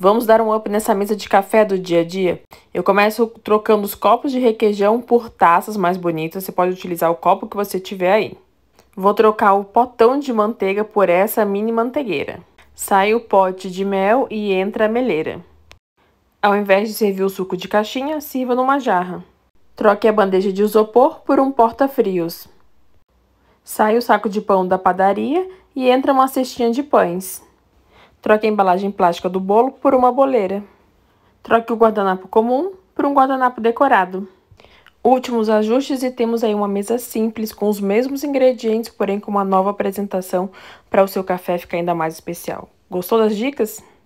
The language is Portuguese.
Vamos dar um up nessa mesa de café do dia a dia? Eu começo trocando os copos de requeijão por taças mais bonitas. Você pode utilizar o copo que você tiver aí. Vou trocar o potão de manteiga por essa mini mantegueira. Sai o pote de mel e entra a meleira. Ao invés de servir o suco de caixinha, sirva numa jarra. Troque a bandeja de isopor por um porta-frios. Sai o saco de pão da padaria e entra uma cestinha de pães. Troque a embalagem plástica do bolo por uma boleira. Troque o guardanapo comum por um guardanapo decorado. Últimos ajustes e temos aí uma mesa simples com os mesmos ingredientes, porém com uma nova apresentação para o seu café ficar ainda mais especial. Gostou das dicas?